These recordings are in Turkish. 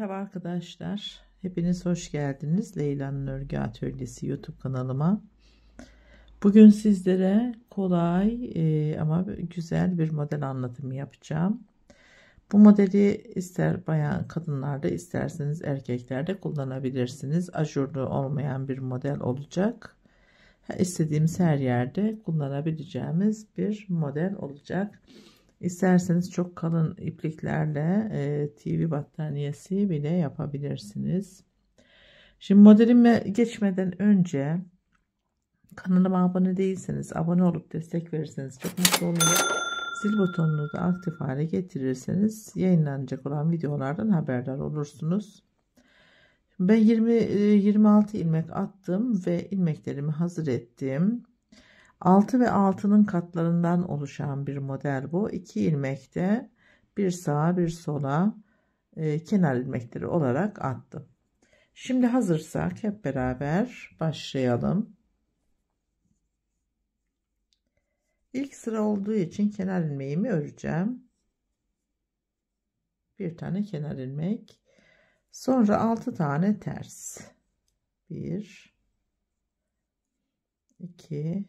Merhaba arkadaşlar. Hepiniz hoş geldiniz. Leyla'nın Örgü Atölyesi YouTube kanalıma. Bugün sizlere kolay e, ama güzel bir model anlatımı yapacağım. Bu modeli ister bayan kadınlarda isterseniz erkeklerde kullanabilirsiniz. Ajurlu olmayan bir model olacak. İstediğimiz her yerde kullanabileceğimiz bir model olacak. İsterseniz çok kalın ipliklerle e, TV battaniyesi bile yapabilirsiniz. Şimdi modelime geçmeden önce kanalıma abone değilseniz abone olup destek verirseniz çok mutlu olurum. Zil butonunu da aktif hale getirirseniz yayınlanacak olan videolardan haberdar olursunuz. Ben 20 26 e, ilmek attım ve ilmeklerimi hazır ettim. 6 ve 6'nın katlarından oluşan bir model bu. 2 ilmekte bir sağa bir sola e, kenar ilmekleri olarak attım. Şimdi hazırsak hep beraber başlayalım. İlk sıra olduğu için kenar ilmeğimi öreceğim. Bir tane kenar ilmek. Sonra 6 tane ters. 1 2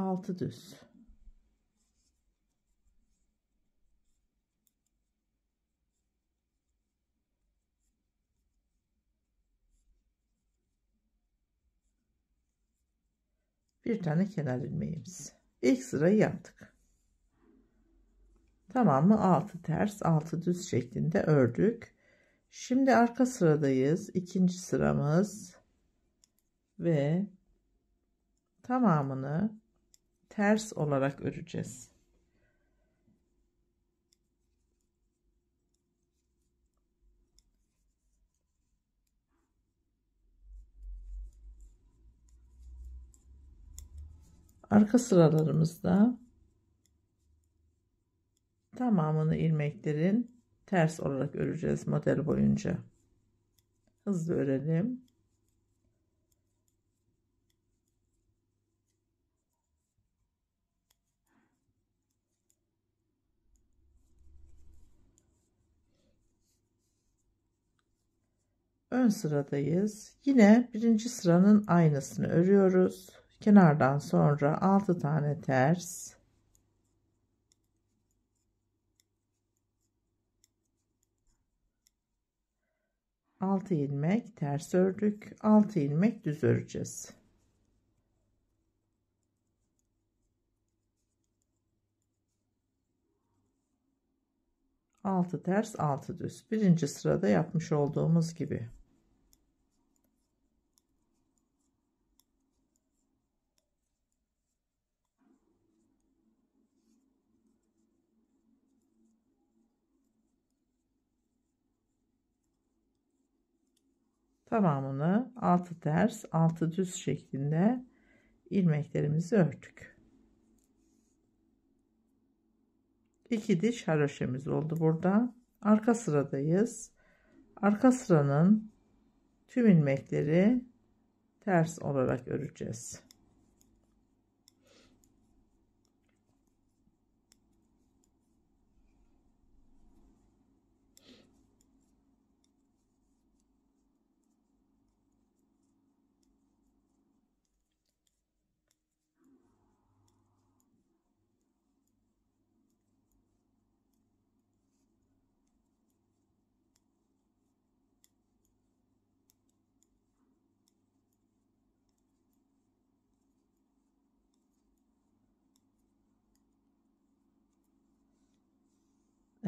6 düz. bir tane kenar ilmeğimiz İlk sırayı yaptık Tamam mı? 6 ters 6 düz şeklinde ördük şimdi arka sıradayız ikinci sıramız ve tamamını ters olarak öreceğiz. Arka sıralarımızda tamamını ilmeklerin ters olarak öreceğiz model boyunca. Hızlı örelim. ön sıradayız. Yine birinci sıranın aynısını örüyoruz. Kenardan sonra 6 tane ters. Altı ilmek ters ördük. Altı ilmek düz öreceğiz. Altı ters altı düz. Birinci sırada yapmış olduğumuz gibi. tamamını 6 ters 6 düz şeklinde ilmeklerimizi ördük. 2 diş haroşemiz oldu burada. Arka sıradayız. Arka sıranın tüm ilmekleri ters olarak öreceğiz.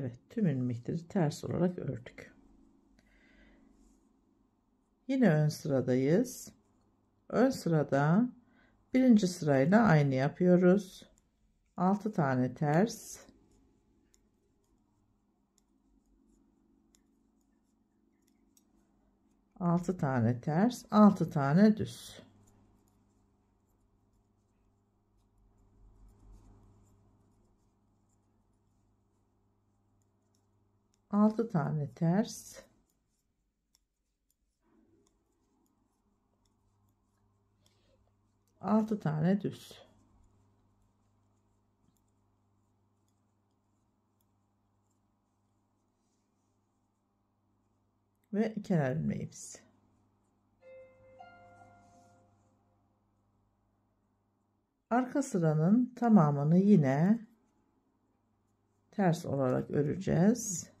Evet tüm ilmekleri ters olarak ördük. Yine ön sıradayız. Ön sırada birinci sırayla aynı yapıyoruz. 6 tane ters. Altı tane ters, altı tane düz. 6 tane ters altı tane düz ve kenar ilmeğimiz arka sıranın tamamını yine ters olarak öreceğiz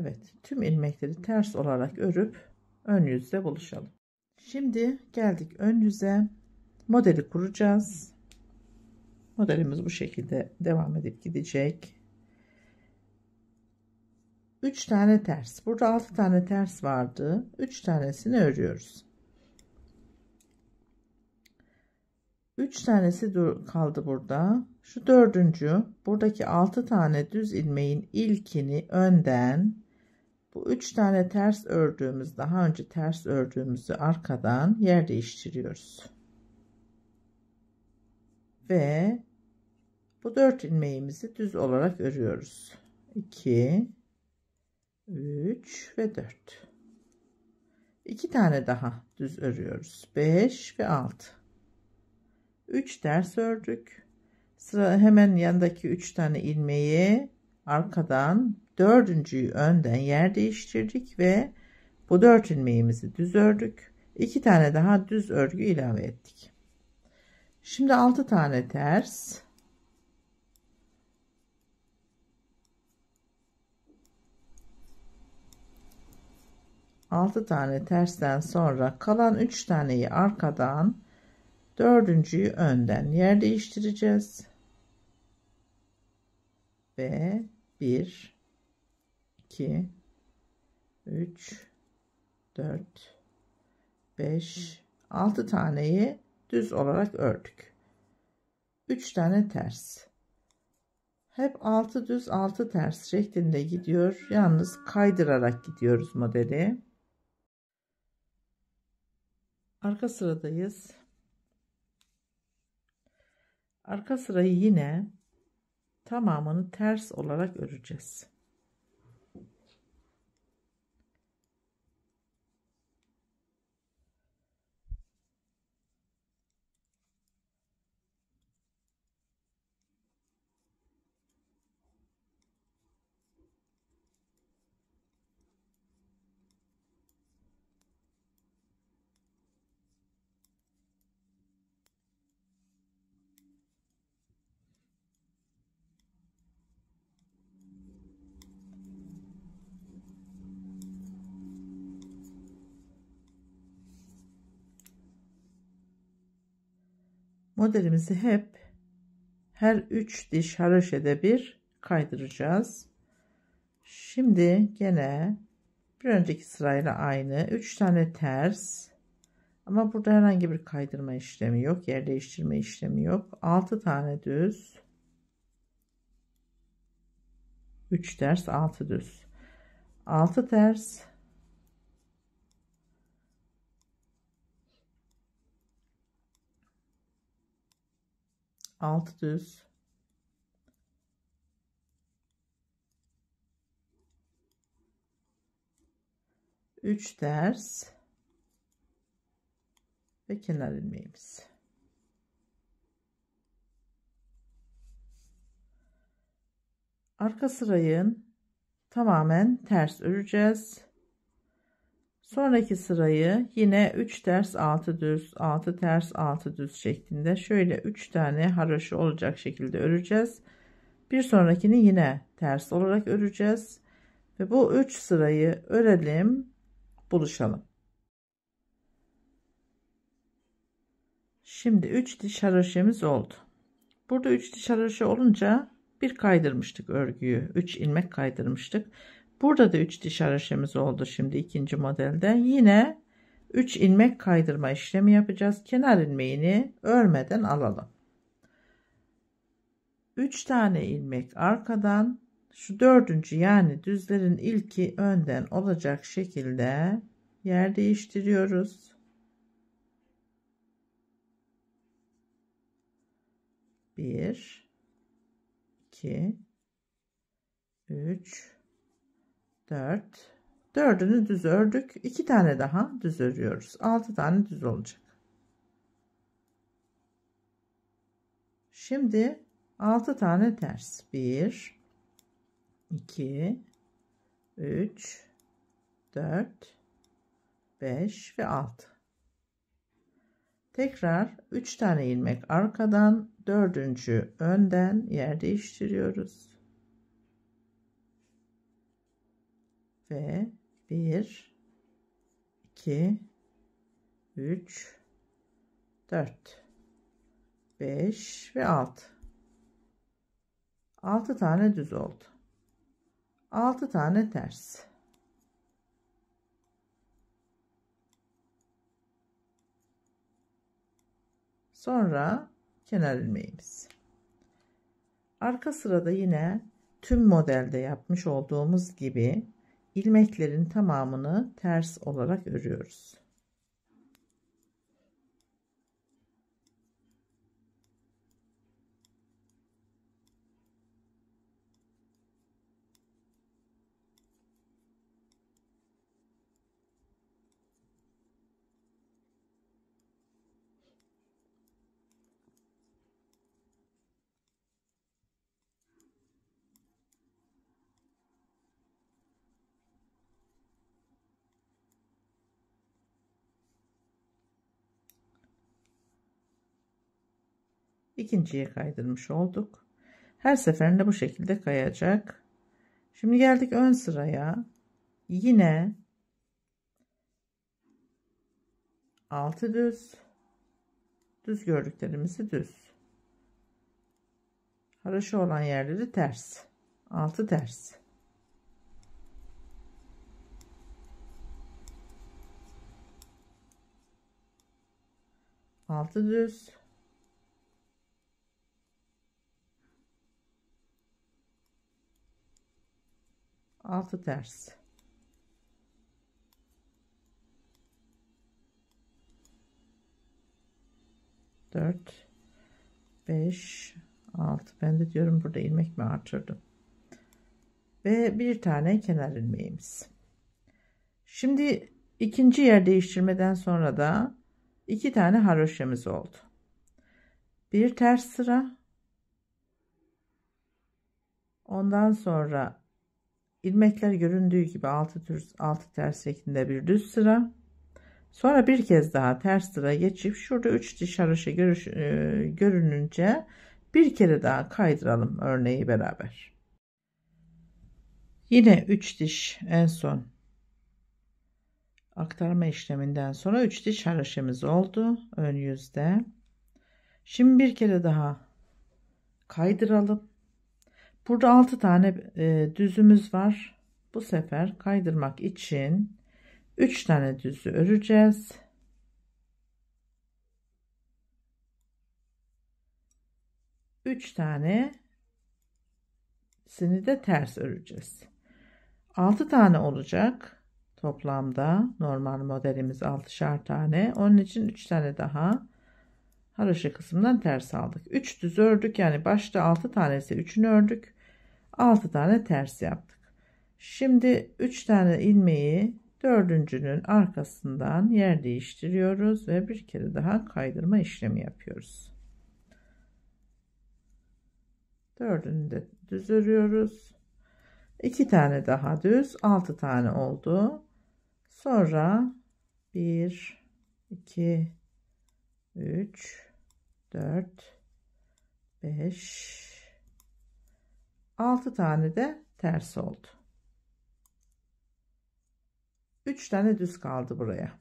Evet tüm ilmekleri ters olarak örüp ön yüzde buluşalım. Şimdi geldik ön yüze. Modeli kuracağız. Modelimiz bu şekilde devam edip gidecek. 3 tane ters. Burada 6 tane ters vardı. 3 tanesini örüyoruz. 3 tanesi kaldı burada. Şu dördüncü buradaki 6 tane düz ilmeğin ilkini önden bu üç tane ters ördüğümüz daha önce ters ördüğümüzü arkadan yer değiştiriyoruz. Ve bu dört ilmeğimizi düz olarak örüyoruz. 2 3 ve 4 2 tane daha düz örüyoruz 5 ve 6 3 ters ördük sıra hemen yanındaki 3 tane ilmeği arkadan dördüncüyü önden yer değiştirdik ve bu dört ilmeğimizi düz ördük. İki tane daha düz örgü ilave ettik. Şimdi altı tane ters. Altı tane tersten sonra kalan üç taneyi arkadan dördüncüyü önden yer değiştireceğiz. Ve bir 2 3 4 5 6 taneyi düz olarak ördük 3 tane ters hep 6 düz 6 ters şeklinde gidiyor yalnız kaydırarak gidiyoruz modeli arka sıradayız arka sırayı yine tamamını ters olarak öreceğiz modelimizi hep her 3 diş haroşede bir kaydıracağız. Şimdi gene bir önceki sırayla aynı 3 tane ters ama burada herhangi bir kaydırma işlemi yok. Yer değiştirme işlemi yok. 6 tane düz. 3 ters 6 düz. 6 ters 6 düz üç ters ve kenar ilmeğimiz arka sırayın tamamen ters öreceğiz Sonraki sırayı yine 3 ters 6 düz 6 ters 6 düz şeklinde şöyle 3 tane haroşa olacak şekilde öreceğiz. Bir sonrakini yine ters olarak öreceğiz. Ve bu 3 sırayı örelim buluşalım. Şimdi 3 diş haroşemiz oldu. Burada 3 diş haroşa olunca bir kaydırmıştık örgüyü. 3 ilmek kaydırmıştık. Burada da 3 diş haroşemiz oldu şimdi ikinci modelde. Yine 3 ilmek kaydırma işlemi yapacağız. Kenar ilmeğini örmeden alalım. 3 tane ilmek arkadan şu dördüncü yani düzlerin ilki önden olacak şekilde yer değiştiriyoruz. Bir, iki, üç, 4 dördünü düz ördük iki tane daha düz örüyoruz altı tane düz olacak şimdi altı tane ters Bir, iki, üç, dört, beş ve altı. tekrar üç tane ilmek arkadan dördüncü önden yer değiştiriyoruz ve 1 2 3 4 5 ve 6 6 tane düz oldu 6 tane ters sonra kenar ilmeğimiz arka sırada yine tüm modelde yapmış olduğumuz gibi ilmeklerin tamamını ters olarak örüyoruz. ikinciye kaydırmış olduk. Her seferinde bu şekilde kayacak. Şimdi geldik ön sıraya. Yine 6 düz düz gördüklerimizi düz. Haraşo olan yerleri ters. 6 ters. Altı düz. 6 ters dört beş altı ben de diyorum burada ilmek mi artırdım ve bir tane kenar ilmeğimiz şimdi ikinci yer değiştirmeden sonra da iki tane haroşemiz oldu bir ters sıra ondan sonra ilmekler göründüğü gibi 6 tür 6 ters şeklinde bir düz sıra. Sonra bir kez daha ters sıra geçip şurada 3 diş haroşa görüş, e, görününce bir kere daha kaydıralım örneği beraber. Yine 3 diş en son aktarma işleminden sonra 3 diş haroşamız oldu ön yüzde. Şimdi bir kere daha kaydıralım. Burada 6 tane e, düzümüz var. Bu sefer kaydırmak için 3 tane düzü öreceğiz. Üç tane sini de ters öreceğiz. Altı tane olacak toplamda normal modelimiz 6'şar tane. Onun için üç tane daha haroşa kısmından ters aldık. Üç düz ördük yani başta 6 tanesi üçünü ördük. 6 tane ters yaptık. Şimdi 3 tane ilmeği dördüncünün arkasından yer değiştiriyoruz ve bir kere daha kaydırma işlemi yapıyoruz. Dördünü de düz örüyoruz. 2 tane daha düz 6 tane oldu. Sonra 1 2 3 4 5 6 tane de ters oldu. 3 tane düz kaldı buraya.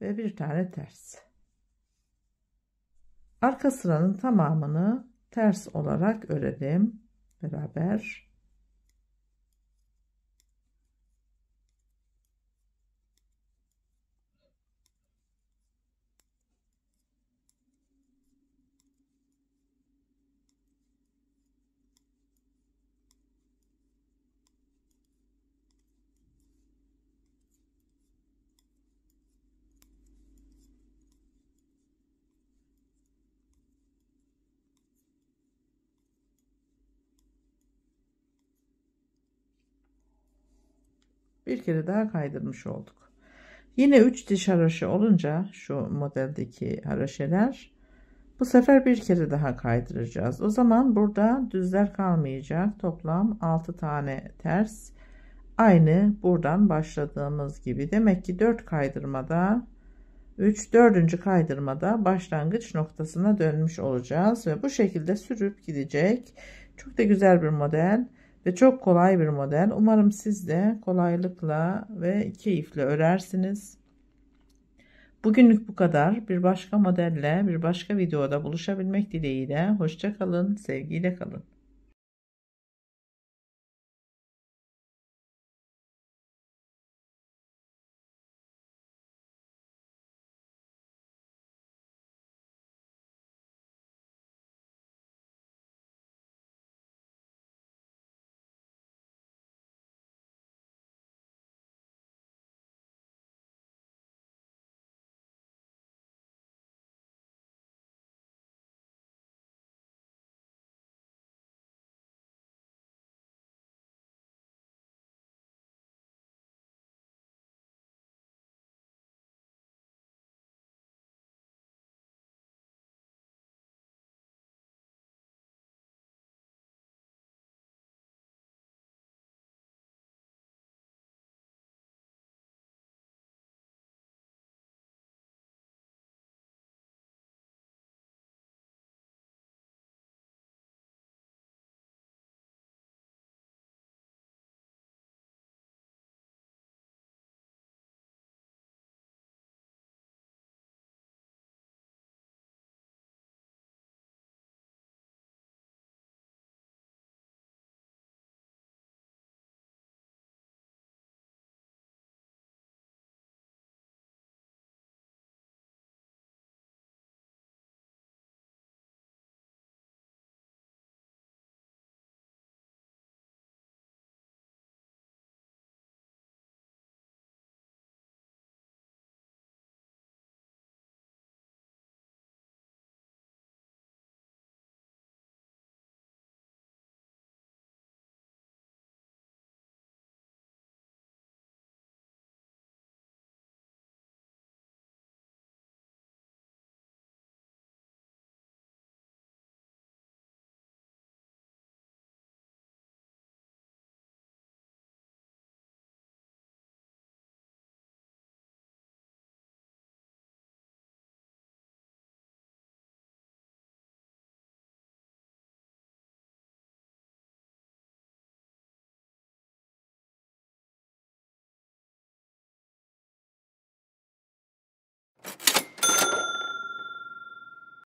Ve bir tane ters. Arka sıranın tamamını ters olarak örelim. Beraber bir kere daha kaydırmış olduk. Yine 3 diş haroşa olunca şu modeldeki haroşeler bu sefer bir kere daha kaydıracağız. O zaman burada düzler kalmayacak. Toplam 6 tane ters. Aynı buradan başladığımız gibi. Demek ki 4 kaydırmada 3 4. kaydırmada başlangıç noktasına dönmüş olacağız ve bu şekilde sürüp gidecek. Çok da güzel bir model ve çok kolay bir model. Umarım siz de kolaylıkla ve keyifle örersiniz. Bugünlük bu kadar. Bir başka modelle, bir başka videoda buluşabilmek dileğiyle. Hoşçakalın, sevgiyle kalın.